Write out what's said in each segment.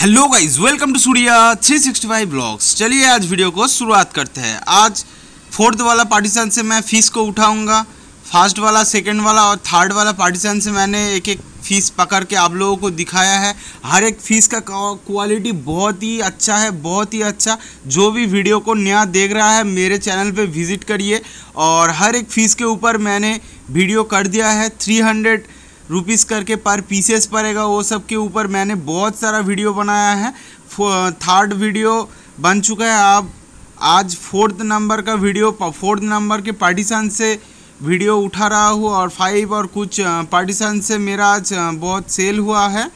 hello guys welcome to Surya 365 blogs चलिए आज video को शुरुआत करते हैं आज फोर्थ वाला पार्टीशन से मैं फ़ीस को उठाऊंगा फर्स्ट वाला सेकंड वाला और थर्ड वाला पार्टीशन से मैंने एक एक फ़ीस पकड़ के आप लोगों को दिखाया है हर एक फ़ीस का क्वालिटी बहुत ही अच्छा है बहुत ही अच्छा जो भी वीडियो को नया देख रहा है मेरे चैनल पर विज़िट करिए और हर एक फ़ीस के ऊपर मैंने वीडियो कर दिया है थ्री हंड्रेड रुपीज़ करके पर पीसेस पड़ेगा वो सब के ऊपर मैंने बहुत सारा वीडियो बनाया है थर्ड वीडियो बन चुका है आप आज फोर्थ नंबर का वीडियो फोर्थ नंबर के पार्टीशन से वीडियो उठा रहा हूँ और फाइव और कुछ पार्टीशन से मेरा आज बहुत सेल हुआ है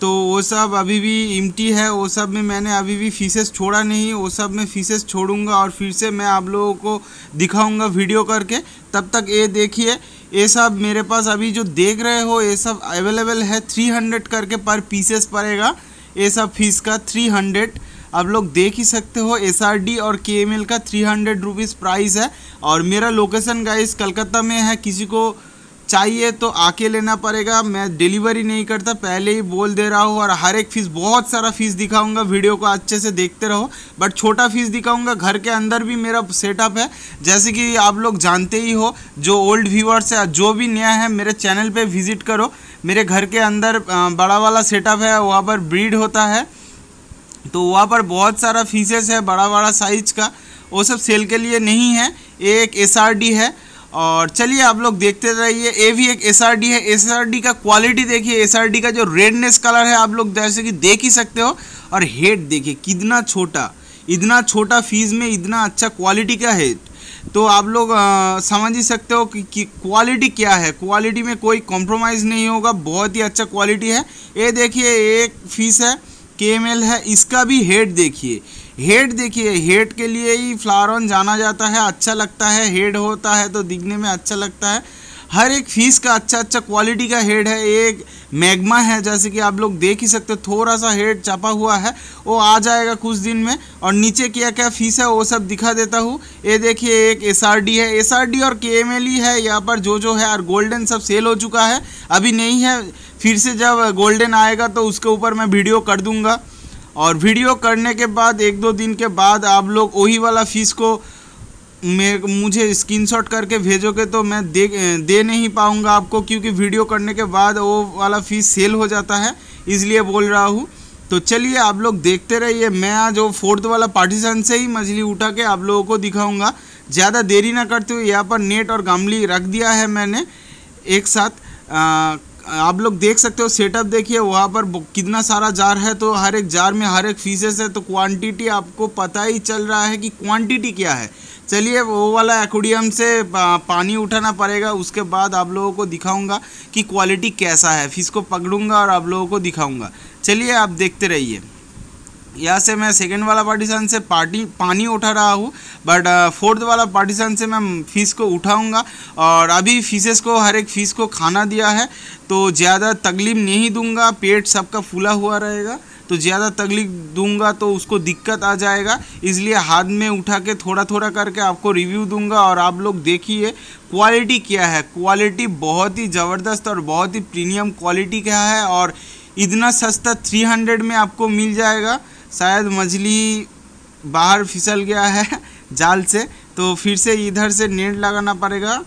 तो वो सब अभी भी इमटी है वो सब में मैंने अभी भी फीसेस छोड़ा नहीं वो सब में फीसेस छोड़ूंगा और फिर से मैं आप लोगों को दिखाऊंगा वीडियो करके तब तक ये देखिए ये सब मेरे पास अभी जो देख रहे हो ये सब अवेलेबल है थ्री हंड्रेड करके पर पीसेस पड़ेगा ये सब फीस का थ्री हंड्रेड आप लोग देख ही सकते हो एस और के का थ्री हंड्रेड प्राइस है और मेरा लोकेसन गाइस कलकत्ता में है किसी को चाहिए तो आके लेना पड़ेगा मैं डिलीवरी नहीं करता पहले ही बोल दे रहा हूँ और हर एक फीस बहुत सारा फीस दिखाऊंगा वीडियो को अच्छे से देखते रहो बट छोटा फीस दिखाऊंगा घर के अंदर भी मेरा सेटअप है जैसे कि आप लोग जानते ही हो जो ओल्ड व्यूअर्स है जो भी नया है मेरे चैनल पर विज़िट करो मेरे घर के अंदर बड़ा वाला सेटअप है वहाँ पर ब्रीड होता है तो वहाँ पर बहुत सारा फीसेस है बड़ा बड़ा साइज का वो सब सेल के लिए नहीं है एक एस है और चलिए आप लोग देखते रहिए ए भी एक एस है एस का क्वालिटी देखिए एस का जो रेडनेस कलर है आप लोग जैसे कि देख ही सकते हो और हेड देखिए कितना छोटा इतना छोटा फीस में इतना अच्छा क्वालिटी का हेड तो आप लोग समझ ही सकते हो कि, कि क्वालिटी क्या है क्वालिटी में कोई कॉम्प्रोमाइज़ नहीं होगा बहुत ही अच्छा क्वालिटी है ये देखिए एक फीस है के है इसका भी हेड देखिए हेड देखिए हेड के लिए ही फ्लावर ऑन जाना जाता है अच्छा लगता है हेड होता है तो दिखने में अच्छा लगता है हर एक फीस का अच्छा अच्छा क्वालिटी का हेड है एक मैग्मा है जैसे कि आप लोग देख ही सकते हो थोड़ा सा हेड चपा हुआ है वो आ जाएगा कुछ दिन में और नीचे क्या क्या फीस है वो सब दिखा देता हूँ ये देखिए एक एस है एस और के e है यहाँ पर जो जो है और गोल्डन सब सेल हो चुका है अभी नहीं है फिर से जब गोल्डन आएगा तो उसके ऊपर मैं वीडियो कर दूँगा और वीडियो करने के बाद एक दो दिन के बाद आप लोग वही वाला फ़ीस को मेरे मुझे स्क्रीनशॉट करके भेजोगे तो मैं दे दे नहीं पाऊँगा आपको क्योंकि वीडियो करने के बाद वो वाला फ़ीस सेल हो जाता है इसलिए बोल रहा हूँ तो चलिए आप लोग देखते रहिए मैं आज वो फोर्थ वाला पार्टीशन से ही मछली उठा के आप लोगों को दिखाऊंगा ज़्यादा देरी ना करते हुए यहाँ पर नेट और गमली रख दिया है मैंने एक साथ आ, आप लोग देख सकते हो सेटअप देखिए वहाँ पर कितना सारा जार है तो हर एक जार में हर एक फीसेस है तो क्वांटिटी आपको पता ही चल रहा है कि क्वांटिटी क्या है चलिए वो वाला एक्वेरियम से पानी उठाना पड़ेगा उसके बाद आप लोगों को दिखाऊंगा कि क्वालिटी कैसा है फिश को पकड़ूंगा और आप लोगों को दिखाऊँगा चलिए आप देखते रहिए यहाँ से मैं सेकेंड वाला पार्टीशन से पार्टी पानी उठा रहा हूँ बट फोर्थ uh, वाला पार्टीशन से मैं फ़ीस को उठाऊँगा और अभी फिशेस को हर एक फ़ीस को खाना दिया है तो ज़्यादा तकलीफ नहीं दूंगा पेट सबका फूला हुआ रहेगा तो ज़्यादा तकलीफ दूंगा तो उसको दिक्कत आ जाएगा इसलिए हाथ में उठा के थोड़ा थोड़ा करके आपको रिव्यू दूंगा और आप लोग देखिए क्वालिटी क्या है क्वालिटी बहुत ही ज़बरदस्त और बहुत ही प्रीमियम क्वालिटी का है और इतना सस्ता 300 में आपको मिल जाएगा शायद मछली बाहर फिसल गया है जाल से तो फिर से इधर से नेट लगाना पड़ेगा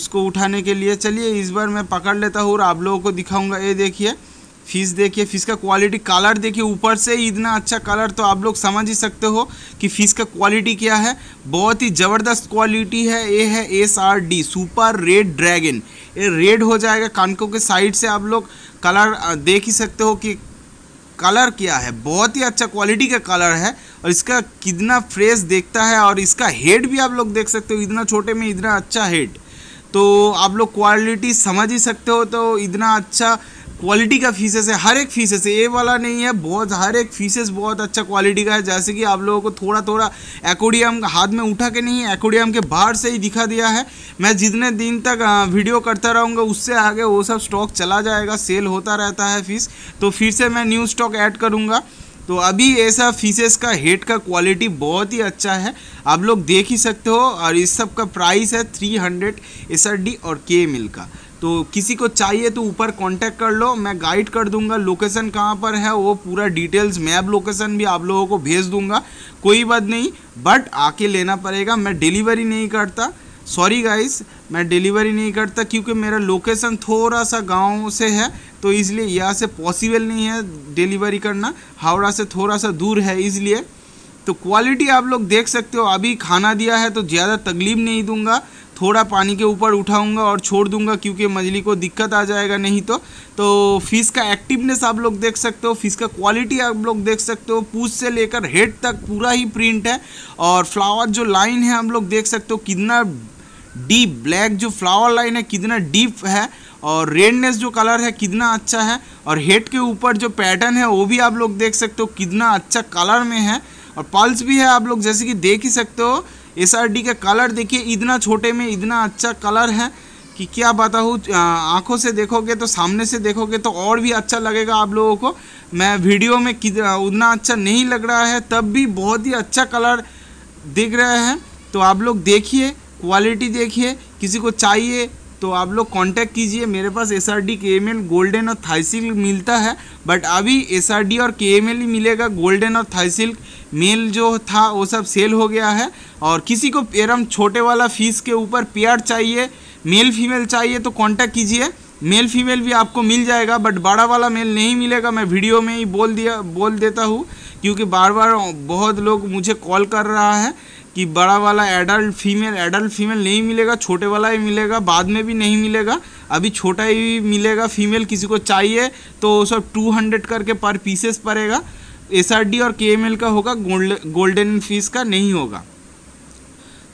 उसको उठाने के लिए चलिए इस बार मैं पकड़ लेता हूँ और आप लोगों को दिखाऊंगा ये देखिए फिश देखिए फिश का क्वालिटी कलर देखिए ऊपर से इतना अच्छा कलर तो आप लोग समझ ही सकते हो कि फिश का क्वालिटी क्या है बहुत ही ज़बरदस्त क्वालिटी है ये है S R D super red dragon ये रेड हो जाएगा कानकों के साइड से आप लोग कलर देख ही सकते हो कि कलर किया है बहुत ही अच्छा क्वालिटी का कलर है और इसका कितना फ्रेश देखता है और इसका हेड भी आप लोग देख सकते हो इतना छोटे में इतना अच्छा हेड तो आप लोग क्वालिटी समझ ही सकते हो तो इतना अच्छा क्वालिटी का फीसेस है हर एक फीसेस है ये वाला नहीं है बहुत हर एक फीसेस बहुत अच्छा क्वालिटी का है जैसे कि आप लोगों को थोड़ा थोड़ा एकोडियम हाथ में उठा के नहीं एकोडियम के बाहर से ही दिखा दिया है मैं जितने दिन तक वीडियो करता रहूँगा उससे आगे वो सब स्टॉक चला जाएगा सेल होता रहता है फीस तो फिर से मैं न्यू स्टॉक ऐड करूँगा तो अभी ऐसा फीसेस का हेड का क्वालिटी बहुत ही अच्छा है आप लोग देख ही सकते हो और इस सब का प्राइस है थ्री हंड्रेड एस और के मिल का तो किसी को चाहिए तो ऊपर कांटेक्ट कर लो मैं गाइड कर दूंगा लोकेशन कहाँ पर है वो पूरा डिटेल्स मैप लोकेशन भी आप लोगों को भेज दूंगा कोई बात नहीं बट आके लेना पड़ेगा मैं डिलीवरी नहीं करता सॉरी गाइस मैं डिलीवरी नहीं करता क्योंकि मेरा लोकेशन थोड़ा सा गाँव से है तो इसलिए यहाँ से पॉसिबल नहीं है डिलीवरी करना हावड़ा से थोड़ा सा दूर है इसलिए तो क्वालिटी आप लोग देख सकते हो अभी खाना दिया है तो ज़्यादा तकलीफ नहीं दूंगा थोड़ा पानी के ऊपर उठाऊंगा और छोड़ दूंगा क्योंकि मछली को दिक्कत आ जाएगा नहीं तो तो फिश का एक्टिवनेस आप लोग देख सकते हो फिश का क्वालिटी आप लोग देख सकते हो पूछ से लेकर हेड तक पूरा ही प्रिंट है और फ्लावर जो लाइन है हम लोग देख सकते हो कितना डीप ब्लैक जो फ्लावर लाइन है कितना डीप है और रेडनेस जो कलर है कितना अच्छा है और हेड के ऊपर जो पैटर्न है वो भी आप लोग देख सकते हो कितना अच्छा कलर में है और पल्स भी है आप लोग जैसे कि देख ही सकते हो एस का कलर देखिए इतना छोटे में इतना अच्छा कलर है कि क्या बताऊँ आँखों से देखोगे तो सामने से देखोगे तो और भी अच्छा लगेगा आप लोगों को मैं वीडियो में उतना अच्छा नहीं लग रहा है तब भी बहुत ही अच्छा कलर दिख रहा है तो आप लोग देखिए क्वालिटी देखिए किसी को चाहिए तो आप लोग कांटेक्ट कीजिए मेरे पास S R D K M L golden और थाई सिल्क मिलता है बट अभी एस आर डी और के एम एल ही मिलेगा गोल्डन और थाई सिल्क मेल जो था वो सब सेल हो गया है और किसी को एरम छोटे वाला फीस के ऊपर पेयर चाहिए मेल फीमेल चाहिए तो कांटेक्ट कीजिए मेल फीमेल भी आपको मिल जाएगा बट बड़ा वाला मेल नहीं मिलेगा मैं वीडियो में ही बोल दिया बोल देता हूँ क्योंकि बार बार बहुत लोग मुझे कॉल कर रहा है कि बड़ा वाला एडल्ट फीमेल एडल्ट फीमेल नहीं मिलेगा छोटे वाला ही मिलेगा बाद में भी नहीं मिलेगा अभी छोटा ही मिलेगा फीमेल किसी को चाहिए तो सब हंड्रेड करके पर पीसेस पड़ेगा एस और के का होगा गोल्डन फिश का नहीं होगा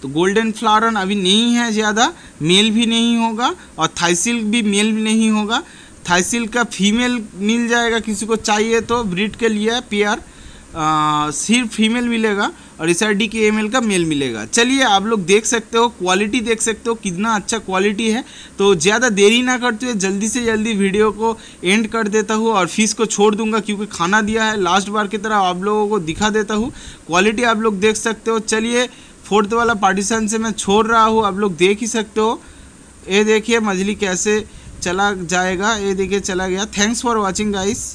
तो गोल्डन फ्लारन अभी नहीं है ज़्यादा मेल भी नहीं होगा और थाइसिल्क भी मेल भी नहीं होगा थाइसिल्क का फीमेल मिल जाएगा किसी को चाहिए तो ब्रिड के लिए पेयर सिर्फ फीमेल मिलेगा और S R D K M का मेल मिलेगा चलिए आप लोग देख सकते हो क्वालिटी देख सकते हो कितना अच्छा क्वालिटी है तो ज़्यादा देरी ना करते हुए जल्दी से जल्दी वीडियो को एंड कर देता हूँ और फीस को छोड़ दूंगा क्योंकि खाना दिया है लास्ट बार की तरह आप लोगों को दिखा देता हूँ क्वालिटी आप लोग देख सकते हो चलिए फोर्थ वाला पार्टीशन से मैं छोड़ रहा हूँ आप लोग देख ही सकते हो ये देखिए मछली कैसे चला जाएगा ये देखिए चला गया थैंक्स फॉर वॉचिंग गाइस